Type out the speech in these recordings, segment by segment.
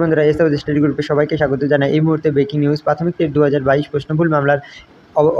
বন্ধুরা এসব স্টাডি গ্রুপে সবাইকে স্বাগত জানাই এই মুহূর্তে ব্রেকিং নিউজ প্রাথমিক দু হাজার বাইশ প্রশ্নভুল মামলার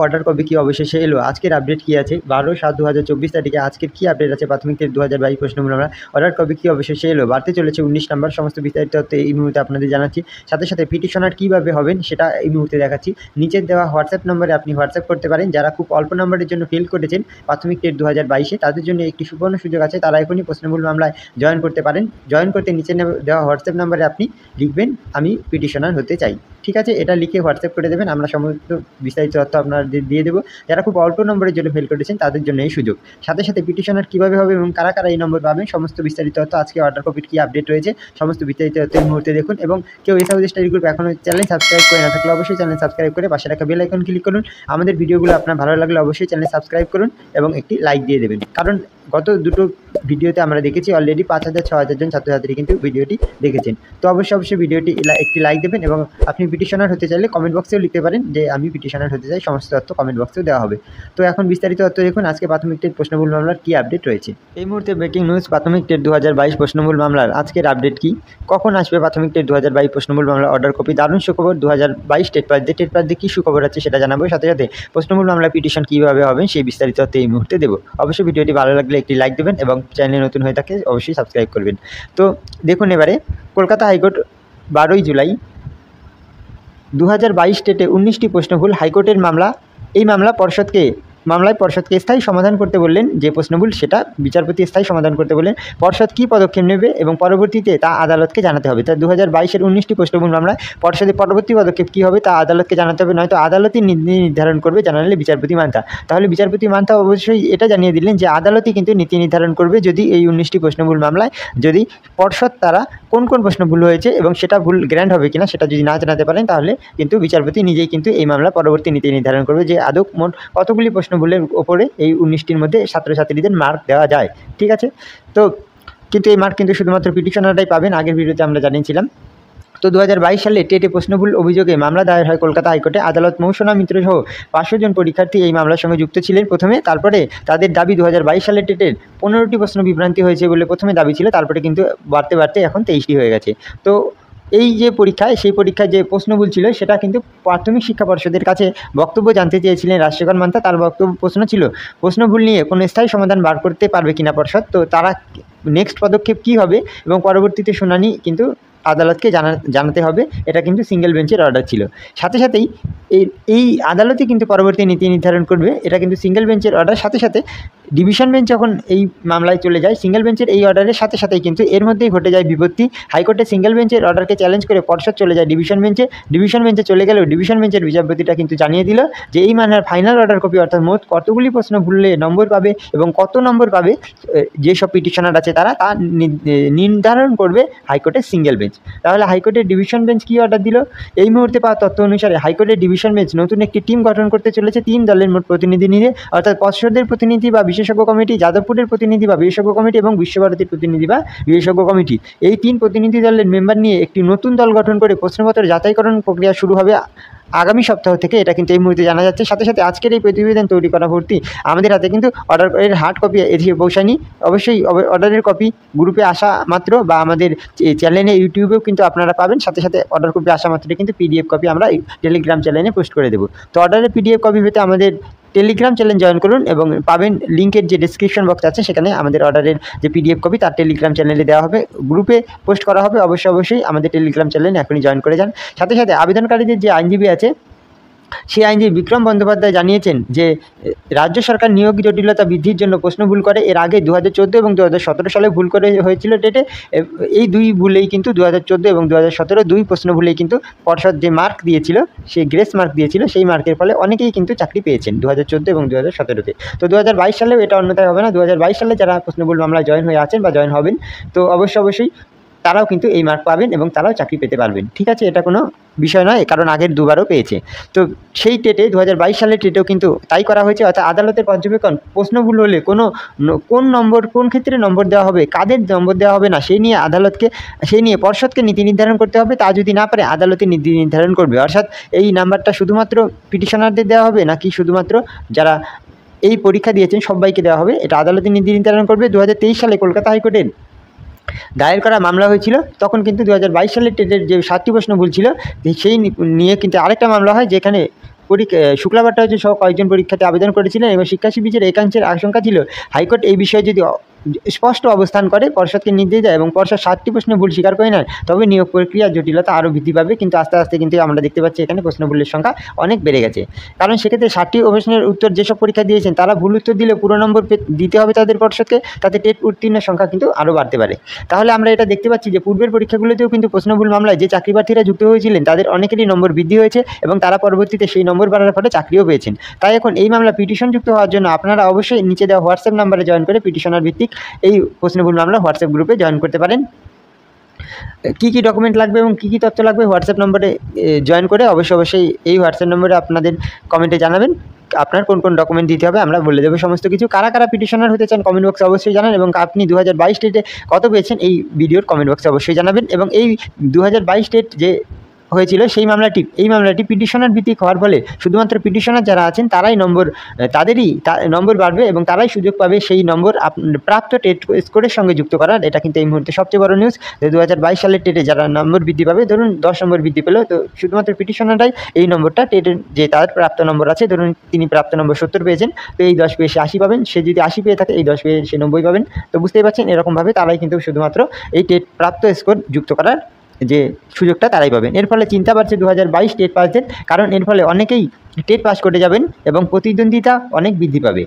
অর্ডার কবে কী অবশেষে এলো আজকের আপডেট কী আছে বারো সাত দু হাজার চব্বিশ তারিখে আজকের কী আপডেট আছে প্রাথমিক দু হাজার বাইশ প্রশ্ন আমরা অর্ডার কবে কী অবশেষে এলো বাড়তে চলেছে উনিশ নাম্বার সমস্ত বিস্তারিত তথ্য এই মুহূর্তে আপনাদের জানাচ্ছি সাথে সাথে পিটিশনার কীভাবে হবেন সেটা এই মুহূর্তে দেখাচ্ছি নিচের দেওয়া হোয়াটসঅ্যাপ নম্বরে আপনি হোয়াটসঅ্যাপ করতে পারেন যারা খুব অল্প নম্বরের জন্য ফিল করেছেন প্রাথমিক টেট দু হাজার বাইশে তাদের জন্য একটি সুবর্ণ সুযোগ আছে তারা এখনই প্রশ্নমূল মামলায় জয়েন করতে পারেন জয়েন করতে নিচে দেওয়া হোয়াটসঅ্যাপ নম্বরে আপনি লিখবেন আমি পিটিশনার হতে চাই ঠিক আছে এটা লিখে হোয়াটসঅ্যাপ করে দেবেন আমরা সমস্ত বিস্তারিত তথ্য আপনার দিয়ে দেবো যারা খুব অল্প নম্বরের জন্য ফেল করেছেন তাদের জন্য এই সুযোগ সাথে সাথে পিটিশনার কীভাবে হবে এবং কারা কারা এই নম্বর পাবেন সমস্ত বিস্তারিত তথ্য আজকে অর্ডার কপির কী আপডেট রয়েছে সমস্ত বিস্তারিত তথ্য এই মুহূর্তে দেখুন এবং কেউ এসাউথ স্টাডি গ্রুপ এখনও চ্যানেল সাবস্ক্রাইব করে না থাকলে অবশ্যই চ্যানেল সাবস্ক্রাইব করে পাশে রাখা বেল আইকন ক্লিক করুন আমাদের ভিডিওগুলো আপনার ভালো লাগলে অবশ্যই চ্যানেল সাবস্ক্রাইব করুন এবং একটি লাইক দিয়ে দেবেন কারণ গত দুটো ভিডিওতে আমরা দেখেছি অলরেডি পাঁচ হাজার ছ হাজারজন ছাত্রছাত্রী কিন্তু ভিডিওটি দেখেছেন তো অবশ্যই অবশ্যই ভিডিওটি একটি লাইক দেবেন এবং আপনি পিটিশনার হতে চাইলে কমেন্ট বক্সেও লিখতে পারেন যে আমি পিটিশনার হতে চাই সমস্ত তথ্য কমেন্ট বক্সেও দেওয়া হবে তো এখন বিস্তারিত তথ্য দেখুন আজকে প্রাথমিক টেট প্রশ্নভুল মামলার কী আপডেট রয়েছে এই মুহূর্তে ব্রেকিং নিউজ প্রাথমিক টেট দু প্রশ্নভুল মামলার আজকের আপডেট কি কখন আসবে প্রাথমিক টেট দু প্রশ্নভুল মামলা অর্ডার কপি দারুণ সুখবর দু হাজার বাইশ টেট প্রার্থী টেট প্রার্থী কী সুখবর আছে সেটা জানাবো সাথে সাথে প্রশ্নভুল মামলা পিটিশন কীভাবে হবে সেই বিস্তারিত তথ্য এই মুহূর্তে দেবো অবশ্যই ভিডিওটি ভালো লাগলে একটি লাইক দেবেন এবং চ্যানেলে নতুন হয়ে থাকে অবশ্যই সাবস্ক্রাইব করবেন তো দেখুন এবারে কলকাতা হাইকোর্ট বারোই জুলাই দু হাজার বাইশ ডেটে উনিশটি প্রশ্নভুল হাইকোর্টের মামলা এই মামলা পর্ষদকে মামলায় পর্ষদকে স্থায়ী সমাধান করতে বললেন যে প্রশ্নগুল সেটা বিচারপতি স্থায়ী সমাধান করতে বললেন পর্ষদ কী পদক্ষেপ নেবে এবং পরবর্তীতে তা আদালতকে জানাতে হবে তা দু হাজার বাইশের উনিশটি প্রশ্নগুল মামলায় পর্ষদের পরবর্তী পদক্ষেপ কী হবে তা আদালতকে জানাতে হবে নয়তো আদালতই নীতি নির্ধারণ করবে জানালে বিচারপতি মান্তা তাহলে বিচারপতি মান্তা অবশ্যই এটা জানিয়ে দিলেন যে আদালতই কিন্তু নীতি নির্ধারণ করবে যদি এই উনিশটি প্রশ্নগুল মামলায় যদি পর্ষদ তারা কোন কোন প্রশ্ন ভুল হয়েছে এবং সেটা ভুল গ্র্যান্ড হবে কিনা সেটা যদি না জানাতে পারেন তাহলে কিন্তু বিচারপতি নিজেই কিন্তু এই মামলা পরবর্তী নীতি নির্ধারণ করবে যে আদৌ মোট কতগুলি প্রশ্ন প্রশ্নগুলোর ওপরে এই উনিশটির মধ্যে ছাত্রছাত্রীদের মার্ক দেওয়া যায় ঠিক আছে তো কিন্তু এই মার্ক কিন্তু শুধুমাত্র পিটিশনারটাই পাবেন আগের ভিডিওতে আমরা জানিয়েছিলাম তো দু সালে টেটে প্রশ্নভুল অভিযোগে মামলা দায়ের হয় কলকাতা হাইকোর্টে আদালত মৌসুনা মিত্র সহ পাঁচশো জন পরীক্ষার্থী এই মামলার সঙ্গে যুক্ত ছিলেন প্রথমে তারপরে তাদের দাবি দু সালে টেটের পনেরোটি প্রশ্ন বিভ্রান্তি হয়েছে বলে প্রথমে দাবি ছিল তারপরে কিন্তু বাড়তে বাড়তে এখন তেইশটি হয়ে গেছে তো এই যে পরীক্ষায় সেই পরীক্ষায় যে প্রশ্নভুল ছিল সেটা কিন্তু প্রাথমিক শিক্ষা পর্ষদের কাছে বক্তব্য জানতে চেয়েছিলেন রাজশেখর মান্তা তার বক্তব্য প্রশ্ন ছিল প্রশ্নভুল নিয়ে কোনো স্থায়ী সমাধান বার করতে পারবে কিনা পর্ষদ তো তারা নেক্সট পদক্ষেপ কি হবে এবং পরবর্তীতে শুনানি কিন্তু আদালতকে জানা জানাতে হবে এটা কিন্তু সিঙ্গেল বেঞ্চের অর্ডার ছিল সাথে সাথেই এই এই আদালতে কিন্তু পরবর্তী নীতি নির্ধারণ করবে এটা কিন্তু সিঙ্গেল বেঞ্চের অর্ডার সাথে সাথে ডিভিশন বেঞ্চ যখন এই মামলায় চলে যায় সিঙ্গেল বেঞ্চের এই অর্ডারের সাথে সাথেই কিন্তু এর মধ্যেই ঘটে যায় বিপত্তি হাইকোর্টে সিঙ্গেল বেঞ্চের অর্ডারকে চ্যালেঞ্জ করে পর্ষদ চলে যায় ডিভিশন বেঞ্চে ডিভিশন বেঞ্চে চলে গেলেও ডিভিশন বেঞ্চের বিচারপতিটা কিন্তু জানিয়ে দিল যে এই মানের ফাইনাল অর্ডার কপি অর্থাৎ মোট কতগুলি প্রশ্ন ভুললে নম্বর পাবে এবং কত নম্বর পাবে যেসব পিটিশনার আছে তারা তা নির্ধারণ করবে হাইকোর্টের সিঙ্গেল বেঞ্চ তাহলে হাইকোর্টের ডিভিশন বেঞ্চ কী অর্ডার দিল এই মুহূর্তে পাওয়া তথ্য অনুসারে হাইকোর্টের ডিভিশন বেঞ্চ নতুন একটি টিম গঠন করতে চলেছে তিন দলের মোট প্রতিনিধি নিয়ে অর্থাৎ পর্ষদের প্রতিনিধি বা বিশেষজ্ঞ কমিটি যাদবপুরের প্রতিনিধি বা বিশেষজ্ঞ কমিটি এবং বিশ্বভারতীর প্রতিনিধি বা বিশেষজ্ঞ কমিটি এই তিন প্রতিনিধি দলের মেম্বার নিয়ে একটি নতুন দল গঠন করে প্রশ্নপত্র যাচাইকরণ প্রক্রিয়া শুরু হবে আগামী সপ্তাহ থেকে এটা কিন্তু এই মুহূর্তে জানা যাচ্ছে সাথে সাথে আজকের এই প্রতিবেদন তৈরি করা ভর্তি আমাদের হাতে কিন্তু অর্ডার এর হার্ড কপি এদিকে পৌঁছায়নি অবশ্যই অর্ডারের কপি গ্রুপে আসা মাত্র বা আমাদের চ্যানেলে ইউটিউবেও কিন্তু আপনারা পাবেন সাথে সাথে অর্ডার কপি আসা মাত্র কিন্তু পিডিএফ কপি আমরা টেলিগ্রাম চ্যানেলে পোস্ট করে দেবো তো অর্ডারের পিডিএফ কপি পেতে আমাদের টেলিগ্রাম চ্যানেল জয়েন করুন এবং পাবেন লিঙ্কের যে ডিসক্রিপশন বক্স আছে সেখানে আমাদের অর্ডারের যে পিডিএফ কপি তার টেলিগ্রাম চ্যানেলে দেওয়া হবে গ্রুপে পোস্ট করা হবে অবশ্যই অবশ্যই আমাদের টেলিগ্রাম চ্যানেল এখনই জয়েন করে যান সাথে সাথে আবেদনকারীদের যে আইনজীবী আছে সেই আইনজীবী বিক্রম বন্দ্যোপাধ্যায় জানিয়েছেন যে রাজ্য সরকার নিয়োগ জটিলতা বৃদ্ধির জন্য প্রশ্ন ভুল করে এর আগে দু এবং দু সালে ভুল করে হয়েছিল ডেটে এই দুই ভুলেই কিন্তু দু এবং দু দুই প্রশ্ন ভুলেই কিন্তু পর্ষদ যে মার্ক দিয়েছিল সেই গ্রেস মার্ক দিয়েছিল সেই মার্কের ফলে অনেকেই কিন্তু চাকরি পেয়েছেন দু এবং দু হাজার সতেরোতে তো দু হাজার বাইশ সালেও এটা অন্যথায় হবে না দু হাজার বাইশ সালে যারা প্রশ্ন ভুল মামলায় জয়েন হয়ে আছেন বা জয়েন হবেন তো অবশ্য অবশ্যই তারাও কিন্তু এই মার্ক পাবেন এবং তারাও চাকরি পেতে পারবেন ঠিক আছে এটা কোনো বিষয় নয় কারণ আগের দুবারও পেয়েছে তো সেই টেটে দু সালের টেটেও কিন্তু তাই করা হয়েছে অর্থাৎ আদালতের পর্যবেক্ষণ প্রশ্ন ভুল হলে কোনো কোন নম্বর কোন ক্ষেত্রে নম্বর দেওয়া হবে কাদের নম্বর দেওয়া হবে না সেই নিয়ে আদালতকে সেই নিয়ে পর্ষদকে নীতি নির্ধারণ করতে হবে তা যদি না পারে আদালতে নীতি নির্ধারণ করবে অর্থাৎ এই নাম্বারটা শুধুমাত্র পিটিশনারদের দেওয়া হবে নাকি শুধুমাত্র যারা এই পরীক্ষা দিয়েছেন সবাইকে দেওয়া হবে এটা আদালতে নীতি নির্ধারণ করবে দু সালে কলকাতা হাইকোর্টের দায়ের করা মামলা হয়েছিল তখন কিন্তু দু সালে টেটের যে সাতটি প্রশ্ন ভুল ছিল সেই নিয়ে কিন্তু আরেকটা মামলা হয় যেখানে পরীক্ষা শুক্লা ভট্টাচার্য সহ কয়েকজন পরীক্ষাতে আবেদন করেছিলেন এবং শিক্ষাশিবিদের একাংশের আশঙ্কা ছিল হাইকোর্ট এই বিষয়ে যদি স্পষ্ট অবস্থান করে পর্ষদকে নির্দেশ দেয় এবং পর্ষদ সাতটি প্রশ্নে ভুল স্বীকার করে নেয় তবে নিয়োগ প্রক্রিয়ার জটিলতা আরও বৃদ্ধি পাবে কিন্তু আস্তে আস্তে কিন্তু আমরা দেখতে পাচ্ছি এখানে প্রশ্ন ভুলের সংখ্যা অনেক বেড়ে গেছে কারণ সেক্ষেত্রে ষাটটি প্রশ্নের উত্তর যেসব পরীক্ষা দিয়েছেন তারা ভুল উত্তর দিলে পুরো নম্বর দিতে হবে তাদের পর্ষদকে তাতে টেট উত্তীর্ণের সংখ্যা কিন্তু আরও বাড়তে পারে তাহলে আমরা এটা দেখতে পাচ্ছি যে পূর্বের পরীক্ষাগুলোতেও কিন্তু প্রশ্ন ভুল মামলায় যে চাকরি প্রার্থীরা যুক্ত হয়েছিলেন তাদের অনেকেরই নম্বর বৃদ্ধি হয়েছে এবং তারা পরবর্তীতে সেই নম্বর বাড়ার ফলে চাকরিও পেয়েছেন তাই এখন এই মামলা পিটিশন যুক্ত হওয়ার জন্য আপনারা অবশ্যই নিচে দেওয়া হোয়াটসঅ্যাপ নাম্বারে জয়েন করে পিটিশনার ভিত্তিক এই প্রশ্নগুলো আমরা হোয়াটসঅ্যাপ গ্রুপে জয়েন করতে পারেন কি কি ডকুমেন্ট লাগবে এবং কি কি তথ্য লাগবে হোয়াটসঅ্যাপ নম্বরে জয়েন করে অবশ্যই অবশ্যই এই হোয়াটসঅ্যাপ নম্বরে আপনাদের কমেন্টে জানাবেন আপনার কোন কোন ডকুমেন্ট দিতে হবে আমরা বলে দেবো সমস্ত কিছু কারা কারা পিটিশনার হতে চান কমেন্ট বক্সে অবশ্যই জানান এবং আপনি দু হাজার ডেটে কত পেয়েছেন এই ভিডিওর কমেন্ট বক্সে অবশ্যই জানাবেন এবং এই দু হাজার ডেট যে হয়েছিল সেই মামলাটি এই মামলাটি পিটিশনার ভিত্তিক হওয়ার ফলে শুধুমাত্র পিটিশনার যারা আছেন তারাই নম্বর তাদেরই নম্বর বাড়বে এবং তারাই সুযোগ পাবে সেই নম্বর প্রাপ্ত টেট স্কোরের সঙ্গে যুক্ত করার এটা কিন্তু এই মুহূর্তে সবচেয়ে বড় নিউজ যে দু সালের টেটে যারা নম্বর বৃদ্ধি পাবে ধরুন দশ নম্বর বৃদ্ধি পেল তো শুধুমাত্র পিটিশনাররাই এই নম্বরটা টেটের যে তার প্রাপ্ত নম্বর আছে ধরুন তিনি প্রাপ্ত নম্বর সত্তর পেয়েছেন তো এই দশ পেয়ে সে আশি পাবেন সে যদি আশি পেয়ে থাকে এই দশ পেয়ে সে নব্বই পাবেন তো বুঝতেই পারছেন এরকমভাবে তারাই কিন্তু শুধুমাত্র এই টেট প্রাপ্ত স্কোর যুক্ত করার যে সুযোগটা তারাই পাবেন এর ফলে চিন্তা বাড়ছে দু হাজার বাইশ টেট পাসদের কারণ এর ফলে অনেকেই টেট পাস করে যাবেন এবং প্রতিদ্বন্দ্বিতা অনেক বৃদ্ধি পাবে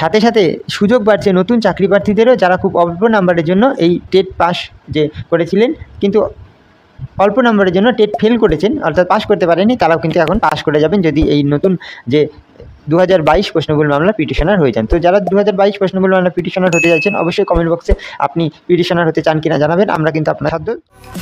সাথে সাথে সুযোগ বাড়ছে নতুন চাকরি প্রার্থীদেরও যারা খুব অল্প নাম্বারের জন্য এই টেট পাস যে করেছিলেন কিন্তু অল্প নম্বরের জন্য টেট ফেল করেছেন অর্থাৎ পাশ করতে পারেনি তারাও কিন্তু এখন পাশ করে যাবেন যদি এই নতুন যে দু হাজার বাইশ প্রশ্নবুল মামলা পিটিশনার হয়ে যান তো যারা দু হাজার বাইশ প্রশ্নবুল মামলা পিটিশনার হতে চাইছেন অবশ্যই কমেন্ট বক্সে আপনি পিটিশনার হতে চান কিনা জানাবেন আমরা কিন্তু আপনার সাধ্য